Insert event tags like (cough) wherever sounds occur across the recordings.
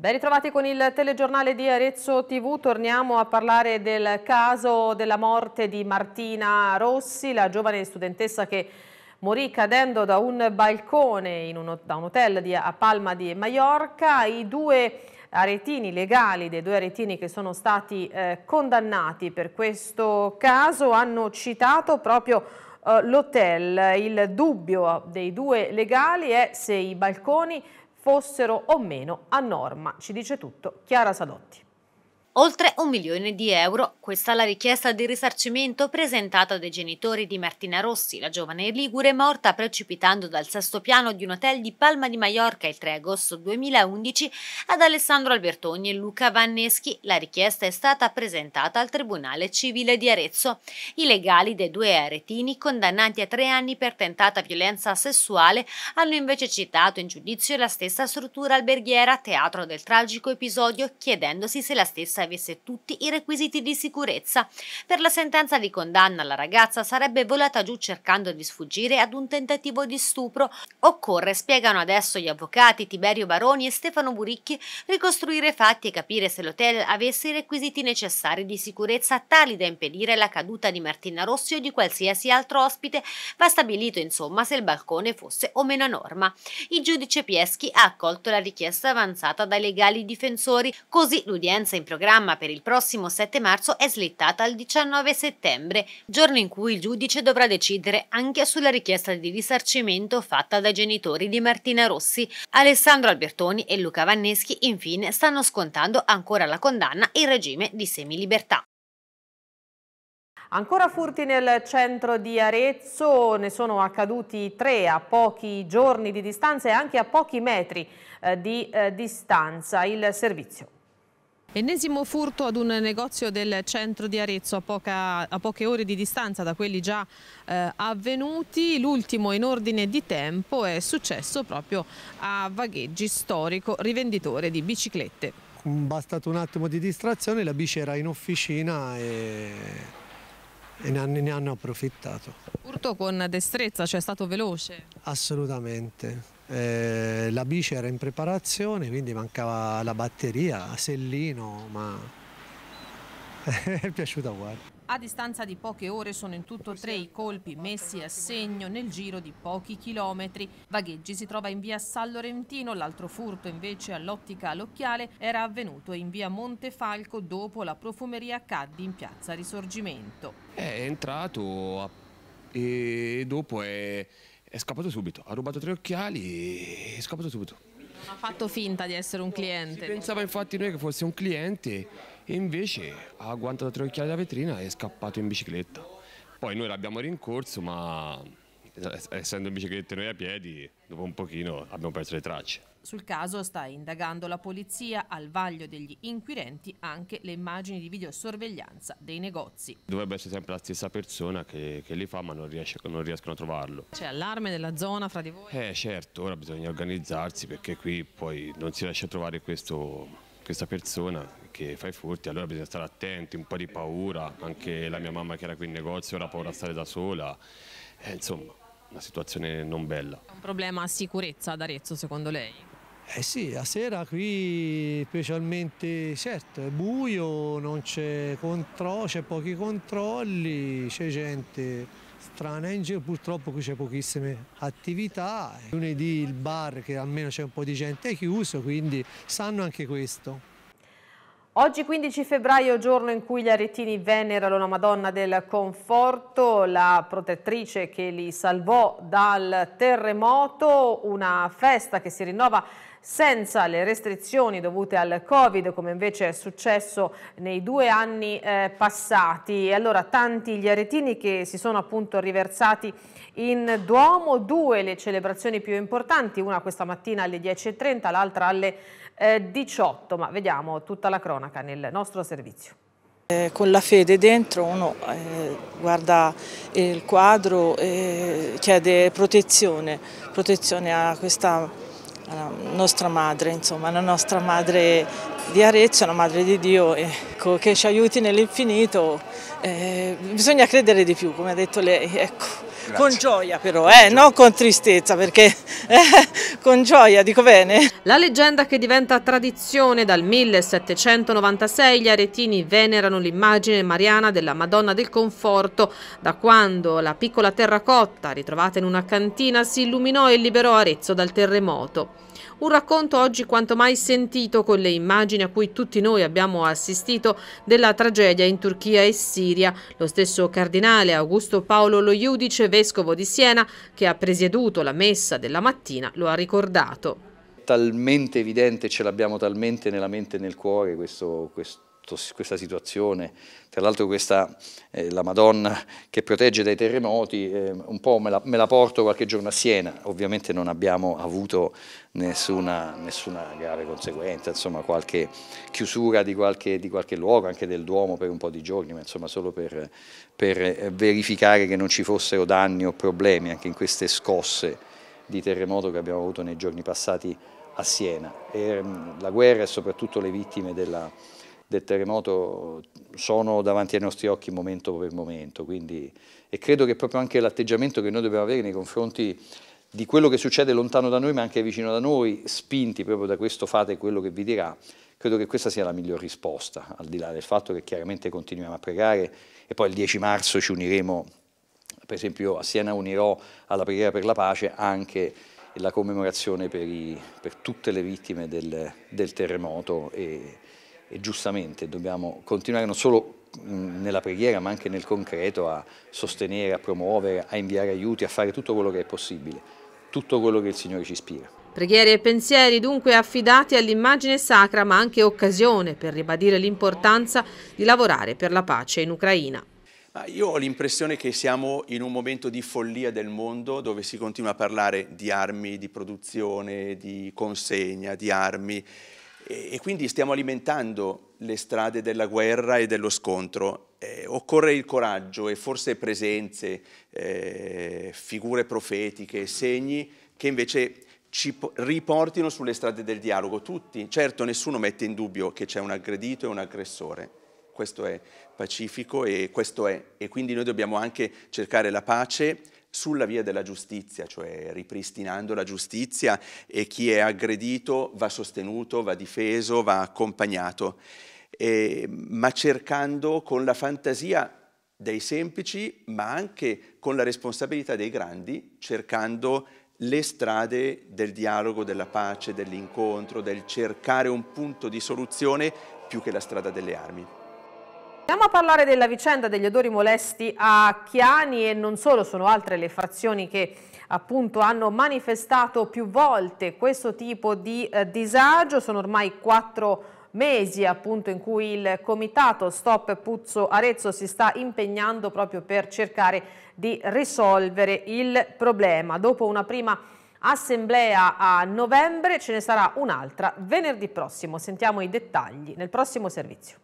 Ben ritrovati con il telegiornale di Arezzo TV, torniamo a parlare del caso della morte di Martina Rossi, la giovane studentessa che morì cadendo da un balcone un, da un hotel di, a Palma di Mallorca. I due aretini legali dei due aretini che sono stati eh, condannati per questo caso hanno citato proprio eh, l'hotel. Il dubbio dei due legali è se i balconi fossero o meno a norma. Ci dice tutto Chiara Salotti. Oltre un milione di euro, questa è la richiesta di risarcimento presentata dai genitori di Martina Rossi, la giovane ligure morta precipitando dal sesto piano di un hotel di Palma di Maiorca il 3 agosto 2011 ad Alessandro Albertoni e Luca Vanneschi. La richiesta è stata presentata al Tribunale Civile di Arezzo. I legali dei due aretini, condannati a tre anni per tentata violenza sessuale, hanno invece citato in giudizio la stessa struttura alberghiera, teatro del tragico episodio, chiedendosi se la stessa avesse tutti i requisiti di sicurezza. Per la sentenza di condanna la ragazza sarebbe volata giù cercando di sfuggire ad un tentativo di stupro. Occorre, spiegano adesso gli avvocati Tiberio Baroni e Stefano Buricchi, ricostruire fatti e capire se l'hotel avesse i requisiti necessari di sicurezza tali da impedire la caduta di Martina Rossi o di qualsiasi altro ospite. Va stabilito insomma se il balcone fosse o meno a norma. Il giudice Pieschi ha accolto la richiesta avanzata dai legali difensori, così l'udienza in programma programma per il prossimo 7 marzo è slittata al 19 settembre, giorno in cui il giudice dovrà decidere anche sulla richiesta di risarcimento fatta dai genitori di Martina Rossi. Alessandro Albertoni e Luca Vanneschi infine stanno scontando ancora la condanna in regime di semilibertà. Ancora furti nel centro di Arezzo, ne sono accaduti tre a pochi giorni di distanza e anche a pochi metri eh, di eh, distanza il servizio. Ennesimo furto ad un negozio del centro di Arezzo a, poca, a poche ore di distanza da quelli già eh, avvenuti, l'ultimo in ordine di tempo è successo proprio a Vagheggi, storico rivenditore di biciclette. Mm, bastato un attimo di distrazione, la bici era in officina e, e ne, hanno, ne hanno approfittato. Furto con destrezza, cioè è stato veloce? Assolutamente, eh, la bici era in preparazione, quindi mancava la batteria, Sellino, ma (laughs) è piaciuta uguale. A distanza di poche ore sono in tutto tre i colpi messi a segno nel giro di pochi chilometri. Vagheggi si trova in via San Lorentino, l'altro furto invece all'ottica all'occhiale era avvenuto in via Montefalco dopo la profumeria Caddi in piazza Risorgimento. È entrato e dopo è è scappato subito, ha rubato tre occhiali e è scappato subito. Non ha fatto finta di essere un cliente. Si pensava infatti noi che fosse un cliente e invece ha agguantato tre occhiali da vetrina e è scappato in bicicletta. Poi noi l'abbiamo rincorso ma essendo in bicicletta noi a piedi, dopo un pochino abbiamo perso le tracce. Sul caso sta indagando la polizia, al vaglio degli inquirenti anche le immagini di videosorveglianza dei negozi. Dovrebbe essere sempre la stessa persona che, che li fa ma non, riesce, non, riescono a trovarlo. C'è allarme nella zona fra di voi? Eh certo, ora bisogna organizzarsi perché qui poi non si riesce a trovare questo, questa persona che fa i furti, allora bisogna stare attenti, un po' di paura, anche la mia mamma che era qui in negozio ora ha paura a stare da sola, eh, insomma una situazione non bella. È un problema a sicurezza ad Arezzo secondo lei? Eh sì, la sera qui specialmente, certo, è buio, non c'è controllo, c'è pochi controlli, c'è gente strana in giro, purtroppo qui c'è pochissime attività. Lunedì il bar, che almeno c'è un po' di gente, è chiuso, quindi sanno anche questo. Oggi 15 febbraio, giorno in cui gli aretini venerano la Madonna del Conforto, la protettrice che li salvò dal terremoto, una festa che si rinnova senza le restrizioni dovute al Covid, come invece è successo nei due anni eh, passati. E allora tanti gli aretini che si sono appunto riversati in Duomo, due le celebrazioni più importanti, una questa mattina alle 10.30, l'altra alle eh, 18, ma vediamo tutta la cronaca nel nostro servizio. Eh, con la fede dentro uno eh, guarda il quadro e chiede protezione, protezione a questa a nostra madre, insomma, la nostra madre di Arezzo, la madre di Dio, ecco, che ci aiuti nell'infinito. Eh, bisogna credere di più, come ha detto lei. Ecco. Grazie. Con gioia però, eh, non con tristezza perché (laughs) eh, con gioia dico bene. La leggenda che diventa tradizione dal 1796 gli aretini venerano l'immagine mariana della Madonna del Conforto da quando la piccola terracotta ritrovata in una cantina si illuminò e liberò Arezzo dal terremoto. Un racconto oggi quanto mai sentito con le immagini a cui tutti noi abbiamo assistito della tragedia in Turchia e Siria. Lo stesso cardinale Augusto Paolo Lo Iudice, vescovo di Siena, che ha presieduto la messa della mattina, lo ha ricordato. Talmente evidente, ce l'abbiamo talmente nella mente e nel cuore questo, questo questa situazione. Tra l'altro questa, eh, la Madonna che protegge dai terremoti, eh, un po' me la, me la, porto qualche giorno a Siena, ovviamente non abbiamo avuto nessuna, nessuna grave conseguenza, insomma qualche chiusura di qualche, di qualche, luogo, anche del Duomo per un po' di giorni, ma insomma solo per, per eh, verificare che non ci fossero danni o problemi anche in queste scosse di terremoto che abbiamo avuto nei giorni passati a Siena. E, ehm, la guerra e soprattutto le vittime della, del terremoto sono davanti ai nostri occhi momento per momento, quindi, e credo che proprio anche l'atteggiamento che noi dobbiamo avere nei confronti di quello che succede lontano da noi ma anche vicino da noi, spinti proprio da questo fate quello che vi dirà, credo che questa sia la miglior risposta, al di là del fatto che chiaramente continuiamo a pregare e poi il 10 marzo ci uniremo, per esempio a Siena unirò alla preghiera per la pace anche la commemorazione per, i, per tutte le vittime del, del terremoto e, e giustamente dobbiamo continuare non solo mm, nella preghiera ma anche nel concreto a sostenere, a promuovere, a inviare aiuti, a fare tutto quello che è possibile, tutto quello che il Signore ci ispira. Preghiere e pensieri dunque affidati all'immagine sacra ma anche occasione per ribadire l'importanza di lavorare per la pace in Ucraina. Io ho l'impressione che siamo in un momento di follia del mondo dove si continua a parlare di armi, di produzione, di consegna, di armi e, e quindi stiamo alimentando le strade della guerra e dello scontro. Eh, occorre il coraggio e forse presenze, eh, figure profetiche, segni che invece ci riportino sulle strade del dialogo, tutti. Certo, nessuno mette in dubbio che c'è un aggredito e un aggressore, questo è pacifico e questo è. E quindi noi dobbiamo anche cercare la pace sulla via della giustizia, cioè ripristinando la giustizia e chi è aggredito va sostenuto, va difeso, va accompagnato, eh, ma cercando con la fantasia dei semplici, ma anche con la responsabilità dei grandi, cercando le strade del dialogo, della pace, dell'incontro, del cercare un punto di soluzione più che la strada delle armi. Andiamo a parlare della vicenda degli odori molesti a Chiani e non solo, sono altre le frazioni che appunto hanno manifestato più volte questo tipo di eh, disagio, sono ormai quattro mesi appunto in cui il comitato Stop Puzzo Arezzo si sta impegnando proprio per cercare di risolvere il problema. Dopo una prima assemblea a novembre ce ne sarà un'altra venerdì prossimo, sentiamo i dettagli nel prossimo servizio.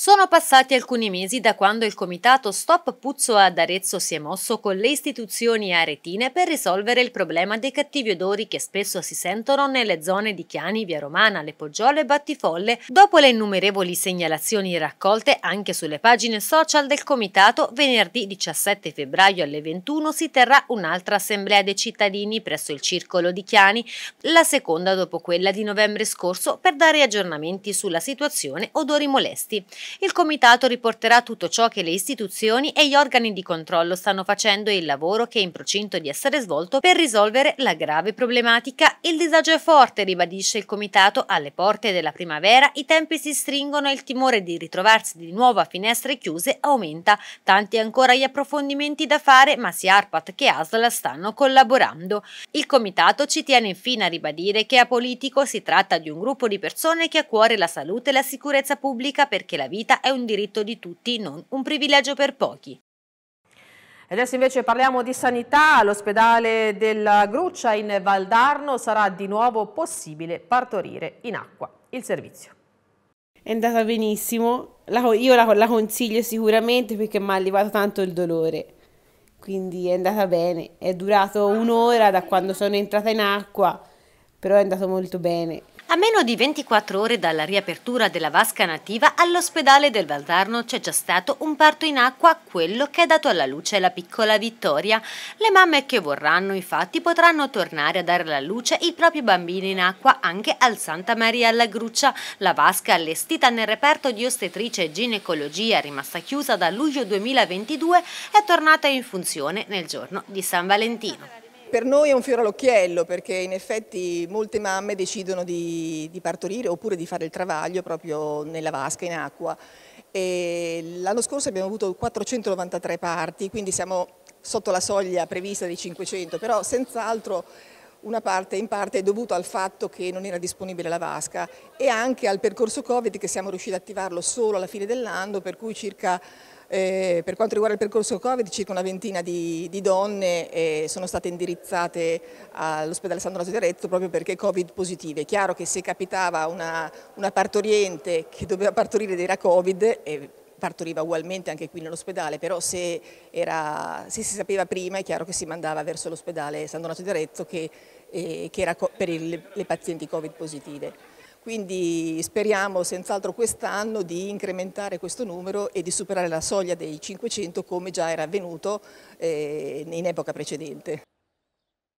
Sono passati alcuni mesi da quando il comitato Stop Puzzo ad Arezzo si è mosso con le istituzioni aretine per risolvere il problema dei cattivi odori che spesso si sentono nelle zone di Chiani, Via Romana, Le Poggiole e Battifolle, dopo le innumerevoli segnalazioni raccolte anche sulle pagine social del comitato, venerdì 17 febbraio alle 21 si terrà un'altra assemblea dei cittadini presso il circolo di Chiani, la seconda dopo quella di novembre scorso, per dare aggiornamenti sulla situazione odori molesti. Il Comitato riporterà tutto ciò che le istituzioni e gli organi di controllo stanno facendo e il lavoro che è in procinto di essere svolto per risolvere la grave problematica. Il disagio è forte, ribadisce il Comitato, alle porte della primavera i tempi si stringono e il timore di ritrovarsi di nuovo a finestre chiuse aumenta. Tanti ancora gli approfondimenti da fare, ma sia ARPAT che ASL stanno collaborando. Il Comitato ci tiene infine a ribadire che a politico si tratta di un gruppo di persone che ha a cuore la salute e la sicurezza pubblica perché la vita vita è un diritto di tutti, non un privilegio per pochi. Adesso invece parliamo di sanità, all'ospedale della Gruccia in Valdarno sarà di nuovo possibile partorire in acqua. Il servizio. È andata benissimo, la, io la, la consiglio sicuramente perché mi ha allevato tanto il dolore, quindi è andata bene, è durato un'ora da quando sono entrata in acqua, però è andato molto bene. A meno di 24 ore dalla riapertura della vasca nativa, all'ospedale del Valdarno c'è già stato un parto in acqua, quello che ha dato alla luce la piccola Vittoria. Le mamme che vorranno infatti potranno tornare a dare alla luce i propri bambini in acqua anche al Santa Maria alla Gruccia, la vasca allestita nel reperto di ostetrice e ginecologia rimasta chiusa da luglio 2022 è tornata in funzione nel giorno di San Valentino. Per noi è un fiore all'occhiello perché in effetti molte mamme decidono di, di, partorire oppure di fare il travaglio proprio nella vasca in acqua. L'anno scorso abbiamo avuto 493 parti, quindi siamo sotto la soglia prevista di 500, però senz'altro una parte in parte è dovuta al fatto che non era disponibile la vasca e anche al percorso Covid che siamo riusciti ad attivarlo solo alla fine dell'anno, per cui circa eh, per quanto riguarda il percorso Covid, circa una ventina di, di donne eh, sono state indirizzate all'ospedale San Donato di Arezzo proprio perché Covid positive. È chiaro che se capitava una, una partoriente che doveva partorire ed era Covid, eh, partoriva ugualmente anche qui nell'ospedale, però se, era, se, si sapeva prima è chiaro che si mandava verso l'ospedale San Donato di Arezzo che, eh, che era per il, le pazienti Covid positive. Quindi speriamo senz'altro quest'anno di incrementare questo numero e di superare la soglia dei 500 come già era avvenuto eh, in epoca precedente.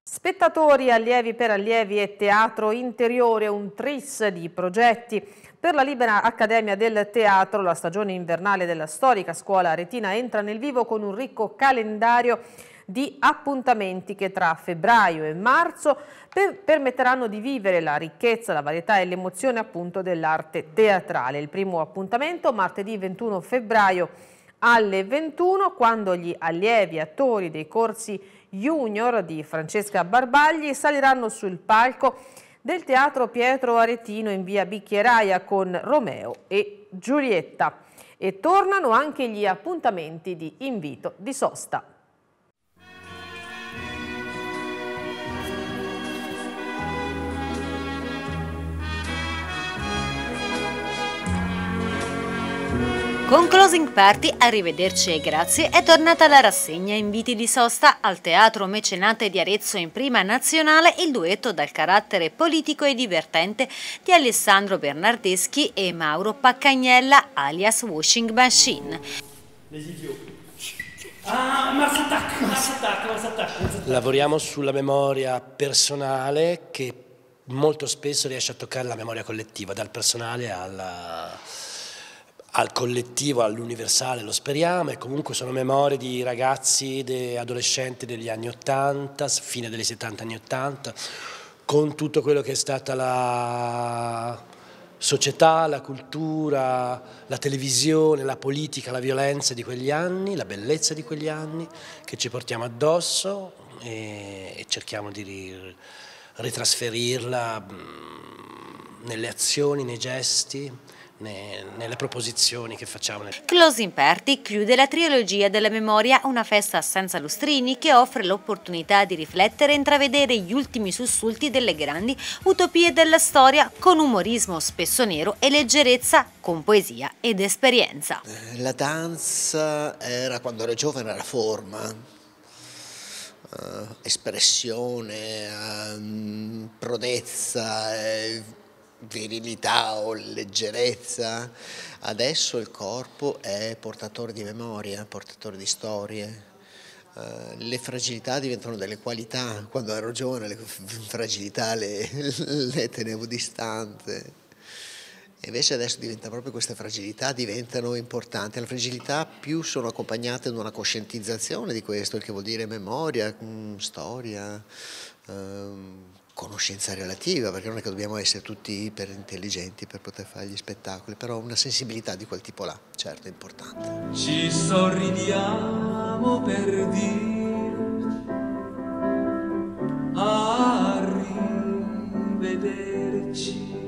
Spettatori, allievi per allievi e teatro interiore, un tris di progetti. Per la Libera Accademia del Teatro, la stagione invernale della storica scuola aretina entra nel vivo con un ricco calendario di appuntamenti che tra febbraio e marzo per permetteranno di vivere la ricchezza, la varietà e l'emozione appunto dell'arte teatrale. Il primo appuntamento martedì 21 febbraio alle 21 quando gli allievi attori dei corsi junior di Francesca Barbagli saliranno sul palco del Teatro Pietro Aretino in via Bicchieraia con Romeo e Giulietta. E tornano anche gli appuntamenti di invito di sosta. Con Closing Party, arrivederci e grazie, è tornata la rassegna Inviti di sosta al Teatro Mecenate di Arezzo in prima nazionale il duetto dal carattere politico e divertente di Alessandro Bernardeschi e Mauro Paccagnella alias Washing Machine. Ah, Lavoriamo sulla memoria personale che molto spesso riesce a toccare la memoria collettiva, dal personale alla al collettivo, all'universale, lo speriamo, e comunque sono memorie di ragazzi, di adolescenti degli anni 80, fine degli 70 anni 80, con tutto quello che è stata la società, la cultura, la televisione, la politica, la violenza di quegli anni, la bellezza di quegli anni che ci portiamo addosso e, e cerchiamo di ritrasferirla mhmm, nelle azioni, nei gesti nelle proposizioni che facciamo. Close in Party chiude la trilogia della memoria Una festa senza lustrini che offre l'opportunità di riflettere e intravedere gli ultimi sussulti delle grandi utopie della storia con umorismo spesso nero e leggerezza con poesia ed esperienza. Eh, la danza era quando ero giovane la forma, eh, espressione, ehm, prodezza, eh, virilità o leggerezza, adesso il corpo è portatore di memoria, portatore di storie. Uh, le fragilità diventano delle qualità, quando ero giovane le fragilità le, le tenevo distante, Invece adesso diventa proprio queste fragilità diventano importanti. La fragilità più sono accompagnate da una coscientizzazione di questo, il che vuol dire memoria, mm, storia, ehm, conoscenza relativa, perché non è che dobbiamo essere tutti iperintelligenti per poter fare gli spettacoli, però una sensibilità di quel tipo là, certo, è importante. Ci sorridiamo per dire arrivederci.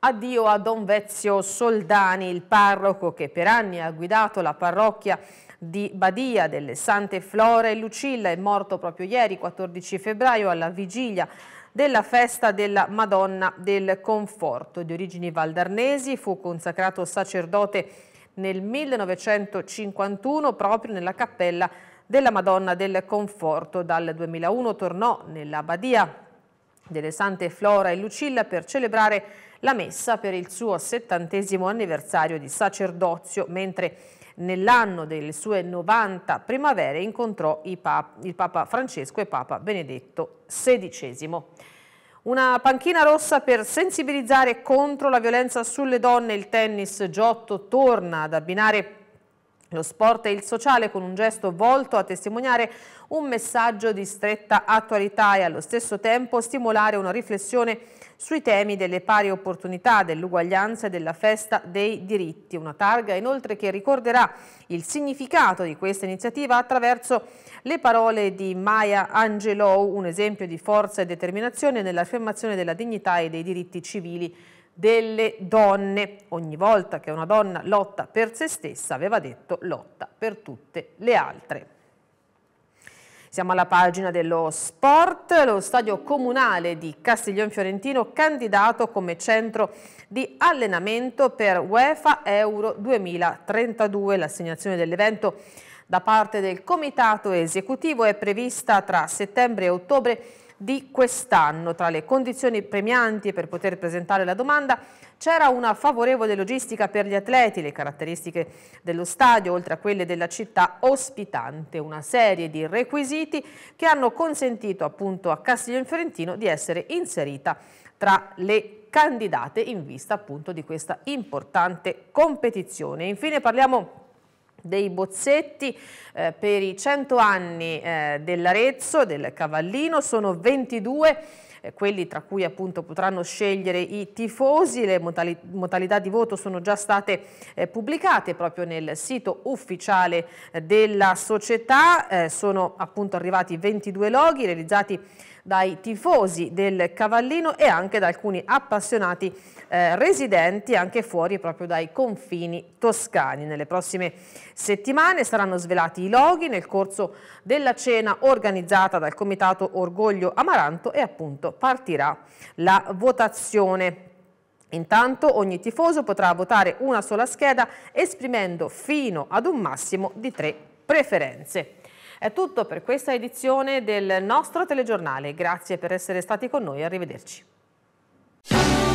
Addio a Don Vezio Soldani, il parroco che per anni ha guidato la parrocchia di Badia delle Sante Flora e Lucilla è morto proprio ieri 14 febbraio alla vigilia della festa della Madonna del Conforto. Di origini valdarnesi fu consacrato sacerdote nel 1951 proprio nella cappella della Madonna del Conforto. Dal 2001 tornò nella Badia delle Sante Flora e Lucilla per celebrare la messa per il suo settantesimo anniversario di sacerdozio, mentre nell'anno delle sue 90 primavere incontrò pap il Papa Francesco e Papa Benedetto XVI. Una panchina rossa per sensibilizzare contro la violenza sulle donne, il tennis Giotto torna ad abbinare lo sport e il sociale con un gesto volto a testimoniare un messaggio di stretta attualità e allo stesso tempo stimolare una riflessione sui temi delle pari opportunità, dell'uguaglianza e della festa dei diritti. Una targa inoltre che ricorderà il significato di questa iniziativa attraverso le parole di Maya Angelou, un esempio di forza e determinazione nell'affermazione della dignità e dei diritti civili delle donne. Ogni volta che una donna lotta per se stessa, aveva detto lotta per tutte le altre. Siamo alla pagina dello sport, lo stadio comunale di Castiglione Fiorentino candidato come centro di allenamento per UEFA Euro 2032. L'assegnazione dell'evento da parte del comitato esecutivo è prevista tra settembre e ottobre di quest'anno. Tra le condizioni premianti per poter presentare la domanda c'era una favorevole logistica per gli atleti, le caratteristiche dello stadio oltre a quelle della città ospitante, una serie di requisiti che hanno consentito appunto a Castiglione Fiorentino di essere inserita tra le candidate in vista appunto di questa importante competizione. Infine parliamo di dei Bozzetti eh, per i 100 anni eh, dell'Arezzo, del Cavallino, sono 22 eh, quelli tra cui appunto potranno scegliere i tifosi, le modalità di voto sono già state eh, pubblicate proprio nel sito ufficiale eh, della società, eh, sono appunto arrivati 22 loghi realizzati dai tifosi del Cavallino e anche da alcuni appassionati eh, residenti anche fuori proprio dai confini toscani. Nelle prossime settimane saranno svelati i loghi nel corso della cena organizzata dal Comitato Orgoglio Amaranto e appunto partirà la votazione. Intanto ogni tifoso potrà votare una sola scheda esprimendo fino ad un massimo di tre preferenze. È tutto per questa edizione del nostro telegiornale. Grazie per essere stati con noi, arrivederci.